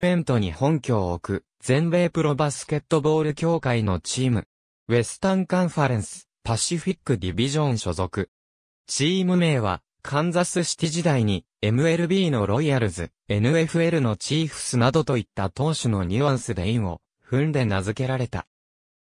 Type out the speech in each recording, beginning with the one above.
ベントに本拠を置く、全米プロバスケットボール協会のチーム。ウェスタンカンファレンス、パシフィックディビジョン所属。チーム名は、カンザスシティ時代に、MLB のロイヤルズ、NFL のチーフスなどといった投手のニュアンスでインを踏んで名付けられた。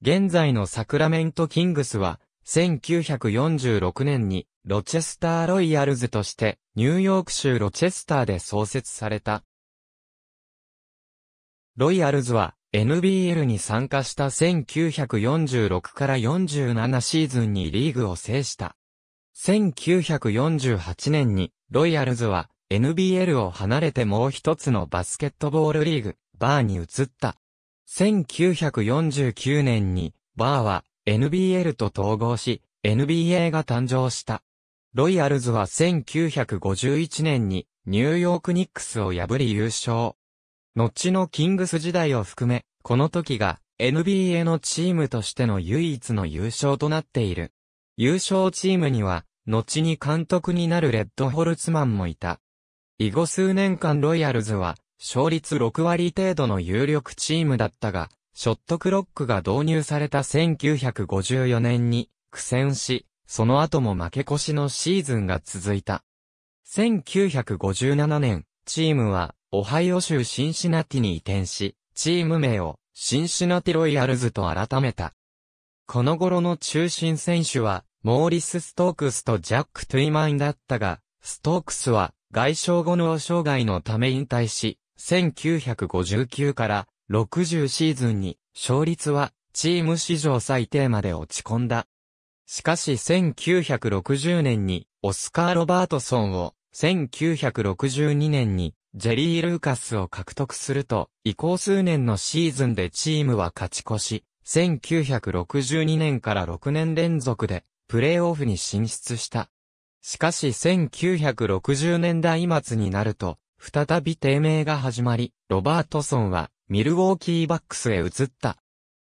現在のサクラメントキングスは、1946年にロチェスターロイヤルズとして、ニューヨーク州ロチェスターで創設されたロイヤルズは NBL に参加した1946から47シーズンにリーグを制した。1948年にロイヤルズは NBL を離れてもう一つのバスケットボールリーグ、バーに移った。1949年にバーは NBL と統合し、NBA が誕生した。ロイヤルズは1951年にニューヨークニックスを破り優勝。後のキングス時代を含め、この時が NBA のチームとしての唯一の優勝となっている。優勝チームには、後に監督になるレッドホルツマンもいた。以後数年間ロイヤルズは、勝率6割程度の有力チームだったが、ショットクロックが導入された1954年に苦戦し、その後も負け越しのシーズンが続いた。1957年、チームはオハイオ州シンシナティに移転し、チーム名をシンシナティロイヤルズと改めた。この頃の中心選手は、モーリス・ストークスとジャック・トゥイマインだったが、ストークスは外傷後の障害のため引退し、1959から60シーズンに勝率はチーム史上最低まで落ち込んだ。しかし1960年にオスカー・ロバートソンを1962年にジェリー・ルーカスを獲得すると、以降数年のシーズンでチームは勝ち越し、1962年から6年連続で、プレーオフに進出した。しかし1960年代末になると、再び低迷が始まり、ロバートソンは、ミルウォーキーバックスへ移った。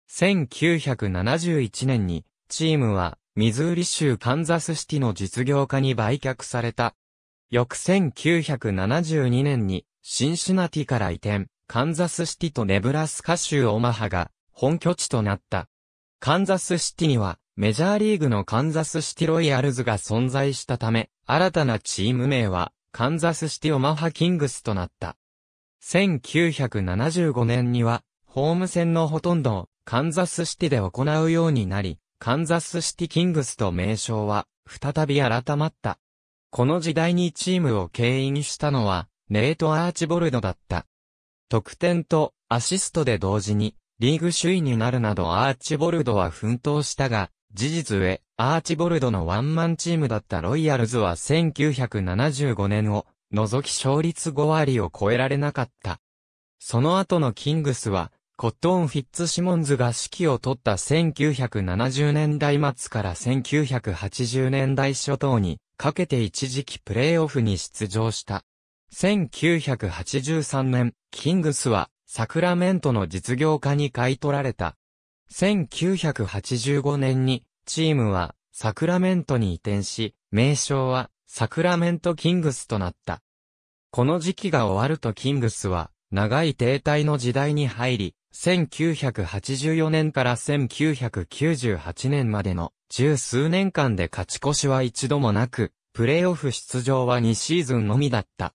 1971年に、チームは、ミズーリ州カンザスシティの実業家に売却された。翌1972年に、シンシナティから移転、カンザスシティとネブラスカ州オマハが本拠地となった。カンザスシティには、メジャーリーグのカンザスシティロイヤルズが存在したため、新たなチーム名は、カンザスシティオマハキングスとなった。1975年には、ホーム戦のほとんどをカンザスシティで行うようになり、カンザスシティキングスと名称は再び改まった。この時代にチームを牽引したのは、ネイト・アーチボルドだった。得点とアシストで同時に、リーグ首位になるなどアーチボルドは奮闘したが、事実上、アーチボルドのワンマンチームだったロイヤルズは1975年を除き勝率5割を超えられなかった。その後のキングスは、コットン・フィッツ・シモンズが指揮を取った1970年代末から1980年代初頭に、かけて一時期プレーオフに出場した。1983年、キングスはサクラメントの実業家に買い取られた。1985年にチームはサクラメントに移転し、名称はサクラメントキングスとなった。この時期が終わるとキングスは長い停滞の時代に入り、1984年から1998年までの十数年間で勝ち越しは一度もなく、プレーオフ出場は2シーズンのみだった。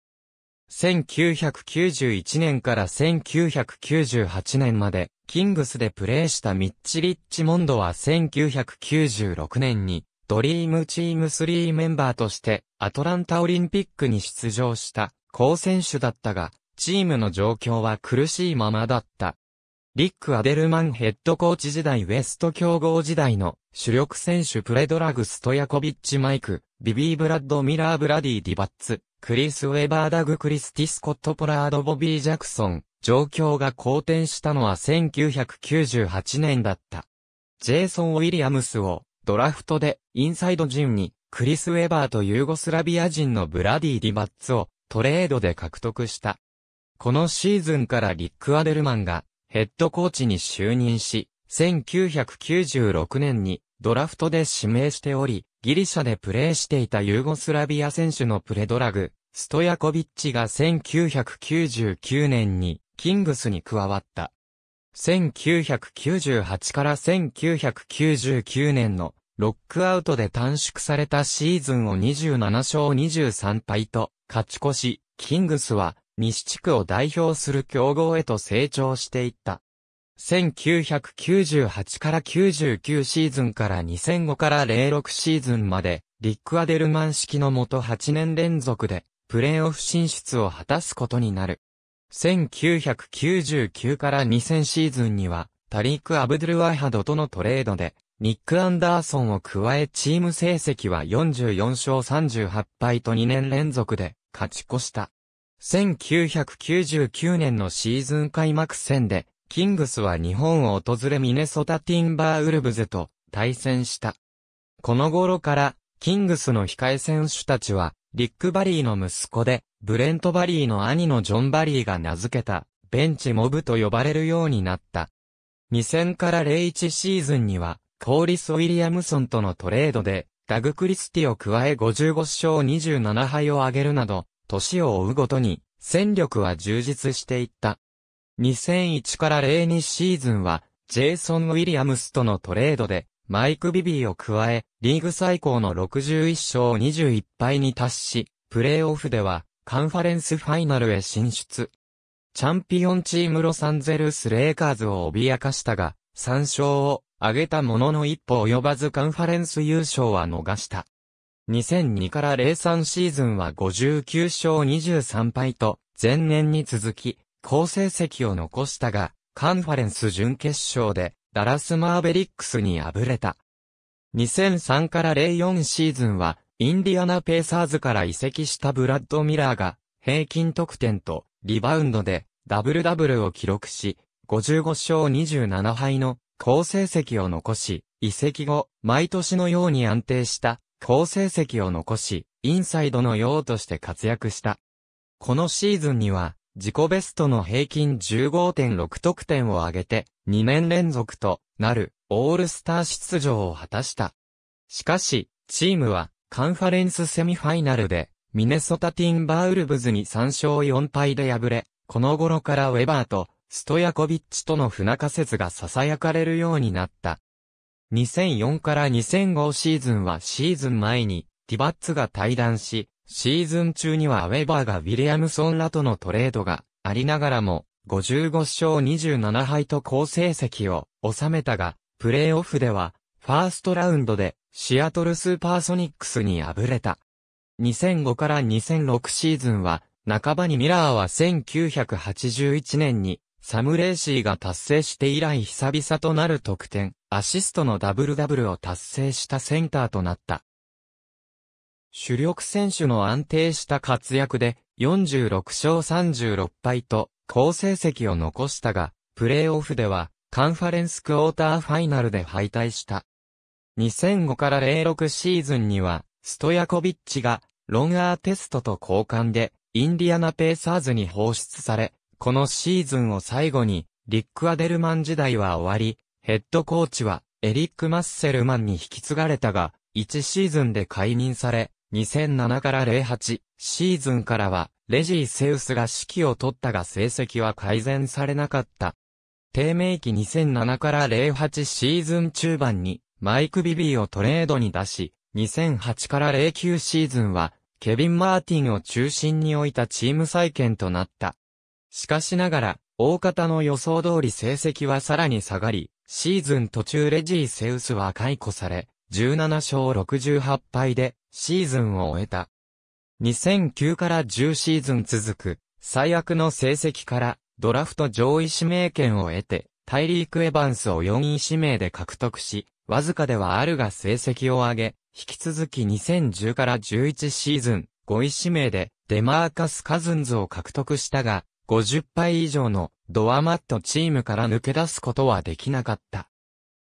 1991年から1998年まで、キングスでプレーしたミッチ・リッチモンドは1996年に、ドリームチーム3メンバーとして、アトランタオリンピックに出場した、好選手だったが、チームの状況は苦しいままだった。リック・アデルマンヘッドコーチ時代ウエスト強豪時代の主力選手プレドラグストヤコビッチ・マイク、ビビー・ブラッド・ミラー・ブラディ・ディバッツ、クリス・ウェバー・ダグ・クリスティ・スコット・ポラード・ボビー・ジャクソン、状況が好転したのは1998年だった。ジェイソン・ウィリアムスをドラフトでインサイド陣にクリス・ウェバーとユーゴスラビア人のブラディ・ディバッツをトレードで獲得した。このシーズンからリック・アデルマンがヘッドコーチに就任し、1996年にドラフトで指名しており、ギリシャでプレーしていたユーゴスラビア選手のプレドラグ、ストヤコビッチが1999年にキングスに加わった。1998から1999年のロックアウトで短縮されたシーズンを27勝23敗と勝ち越し、キングスは西地区を代表する強豪へと成長していった。1998から99シーズンから2005から06シーズンまで、リック・アデルマン式のもと8年連続で、プレーオフ進出を果たすことになる。1999から2000シーズンには、タリーク・アブドゥル・ワイハドとのトレードで、ニック・アンダーソンを加えチーム成績は44勝38敗と2年連続で勝ち越した。1999年のシーズン開幕戦で、キングスは日本を訪れミネソタティンバーウルブズと対戦した。この頃から、キングスの控え選手たちは、リック・バリーの息子で、ブレント・バリーの兄のジョン・バリーが名付けた、ベンチモブと呼ばれるようになった。2000から01シーズンには、コーリス・ウィリアムソンとのトレードで、ダグ・クリスティを加え55勝27敗を挙げるなど、年を追うごとに、戦力は充実していった。2001から02シーズンは、ジェイソン・ウィリアムスとのトレードで、マイク・ビビーを加え、リーグ最高の61勝21敗に達し、プレーオフでは、カンファレンスファイナルへ進出。チャンピオンチームロサンゼルス・レイカーズを脅かしたが、3勝を挙げたものの一歩及ばずカンファレンス優勝は逃した。2002から03シーズンは59勝23敗と、前年に続き、好成績を残したが、カンファレンス準決勝で、ダラスマーベリックスに敗れた。2003から04シーズンは、インディアナペーサーズから移籍したブラッド・ミラーが、平均得点と、リバウンドで、ダブルダブルを記録し、55勝27敗の好成績を残し、移籍後、毎年のように安定した好成績を残し、インサイドの用として活躍した。このシーズンには、自己ベストの平均15.6得点を上げて、2年連続となるオールスター出場を果たした。しかし、チームはカンファレンスセミファイナルで、ミネソタティンバーウルブズに3勝4敗で敗れ、この頃からウェバーとストヤコビッチとの不仲説が囁かれるようになった。2004から2005シーズンはシーズン前にティバッツが退団し、シーズン中にはウェバーがウィリアムソンらとのトレードがありながらも、55勝27敗と好成績を収めたが、プレーオフでは、ファーストラウンドでシアトルスーパーソニックスに敗れた。2005から2006シーズンは、半ばにミラーは1981年にサム・レーシーが達成して以来久々となる得点、アシストのダブルダブルを達成したセンターとなった。主力選手の安定した活躍で46勝36敗と好成績を残したが、プレーオフではカンファレンスクォーターファイナルで敗退した。2005から06シーズンには、ストヤコビッチがロンアーテストと交換でインディアナペーサーズに放出され、このシーズンを最後にリック・アデルマン時代は終わり、ヘッドコーチは、エリック・マッセルマンに引き継がれたが、1シーズンで解任され、2007から08シーズンからは、レジー・セウスが指揮を取ったが成績は改善されなかった。低迷期2007から08シーズン中盤に、マイク・ビビーをトレードに出し、2008から09シーズンは、ケビン・マーティンを中心に置いたチーム再建となった。しかしながら、大方の予想通り成績はさらに下がり、シーズン途中レジー・セウスは解雇され、17勝68敗でシーズンを終えた。2009から10シーズン続く最悪の成績からドラフト上位指名権を得てタイリーク・エバンスを4位指名で獲得し、わずかではあるが成績を上げ、引き続き2010から11シーズン5位指名でデマーカス・カズンズを獲得したが、50敗以上のドアマットチームから抜け出すことはできなかった。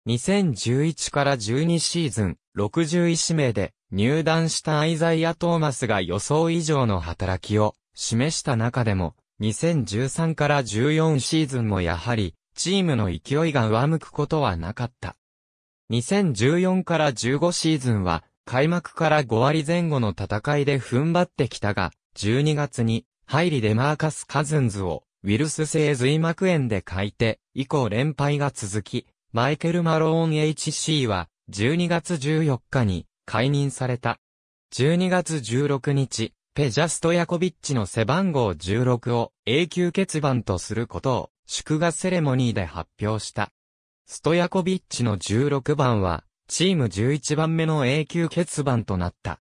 2011から12シーズン、61名で入団したアイザイア・トーマスが予想以上の働きを示した中でも、2013から14シーズンもやはり、チームの勢いが上向くことはなかった。2014から15シーズンは、開幕から5割前後の戦いで踏ん張ってきたが、12月にハイリ・デマーカス・カズンズを、ウィルス製髄膜炎で書いて、以降連敗が続き、マイケル・マローン HC は、12月14日に解任された。12月16日、ペジャスト・ヤコビッチの背番号16を永久欠番とすることを祝賀セレモニーで発表した。ストヤコビッチの16番は、チーム11番目の永久欠番となった。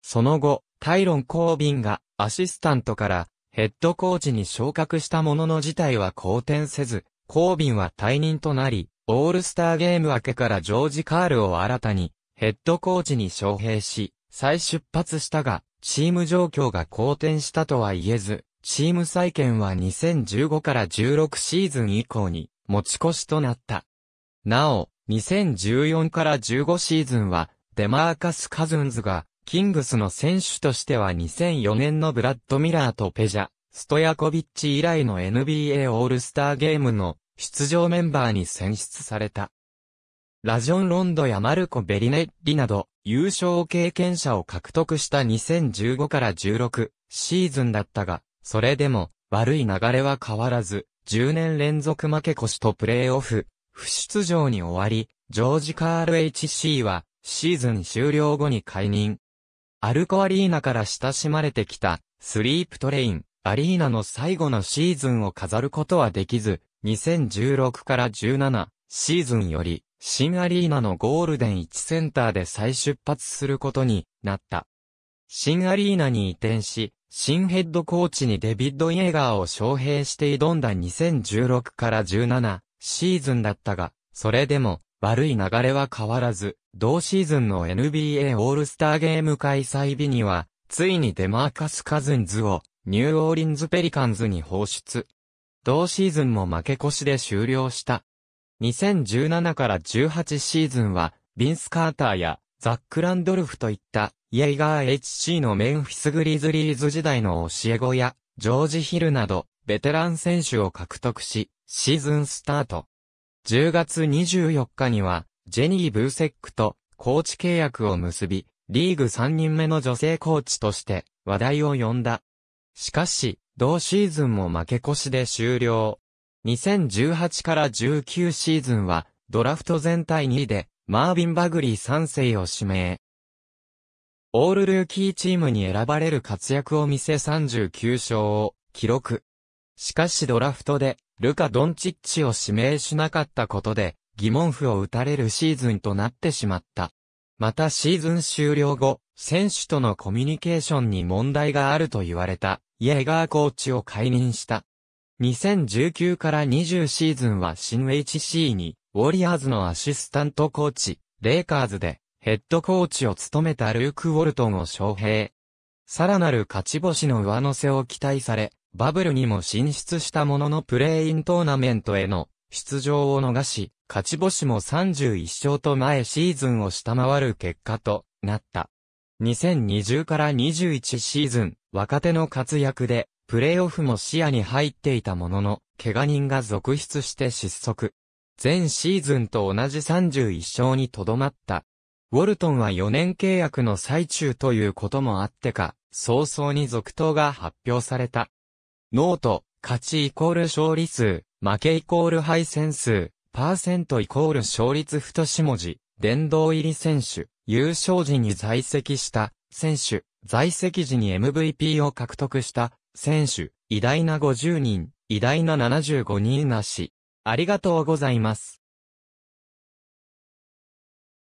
その後、タイロン・コービンがアシスタントからヘッドコーチに昇格したものの事態は好転せず、コービンは退任となり、オールスターゲーム明けからジョージ・カールを新たにヘッドコーチに招聘し、再出発したが、チーム状況が好転したとは言えず、チーム再建は2015から16シーズン以降に持ち越しとなった。なお、2014から15シーズンは、デマーカス・カズンズがキングスの選手としては2004年のブラッド・ミラーとペジャ、ストヤコビッチ以来の NBA オールスターゲームの出場メンバーに選出された。ラジョン・ロンドやマルコ・ベリネッリなど、優勝経験者を獲得した2015から16シーズンだったが、それでも悪い流れは変わらず、10年連続負け越しとプレーオフ、不出場に終わり、ジョージ・カール HC はシーズン終了後に解任。アルコアリーナから親しまれてきた、スリープトレイン、アリーナの最後のシーズンを飾ることはできず、2016から17シーズンより、新アリーナのゴールデン1センターで再出発することになった。新アリーナに移転し、新ヘッドコーチにデビッド・イエガーを招聘して挑んだ2016から17シーズンだったが、それでも悪い流れは変わらず、同シーズンの NBA オールスターゲーム開催日には、ついにデマーカス・カズンズを、ニューオーリンズ・ペリカンズに放出。同シーズンも負け越しで終了した。2017から18シーズンは、ビンス・カーターや、ザック・ランドルフといった、イェイガー HC のメンフィス・グリズリーズ時代の教え子や、ジョージ・ヒルなど、ベテラン選手を獲得し、シーズンスタート。10月24日には、ジェニー・ブーセックとコーチ契約を結び、リーグ3人目の女性コーチとして話題を呼んだ。しかし、同シーズンも負け越しで終了。2018から19シーズンは、ドラフト全体2位で、マービン・バグリー3世を指名。オールルーキーチームに選ばれる活躍を見せ39勝を記録。しかしドラフトでルカ・ドンチッチを指名しなかったことで、疑問符を打たれるシーズンとなってしまった。またシーズン終了後、選手とのコミュニケーションに問題があると言われた、イェーガーコーチを解任した。2019から20シーズンは新 HC に、ウォリアーズのアシスタントコーチ、レイカーズで、ヘッドコーチを務めたルーク・ウォルトンを招聘。さらなる勝ち星の上乗せを期待され、バブルにも進出したもののプレイイントーナメントへの出場を逃し、勝ち星も31勝と前シーズンを下回る結果となった。2020から21シーズン、若手の活躍で、プレイオフも視野に入っていたものの、怪我人が続出して失速。前シーズンと同じ31勝にとどまった。ウォルトンは4年契約の最中ということもあってか、早々に続投が発表された。ノート、勝ちイコール勝利数、負けイコール敗戦数、パーセントイコール勝率太し文字、殿堂入り選手、優勝時に在籍した選手、在籍時に MVP を獲得した選手、偉大な50人、偉大な75人なし。ありがとうございます。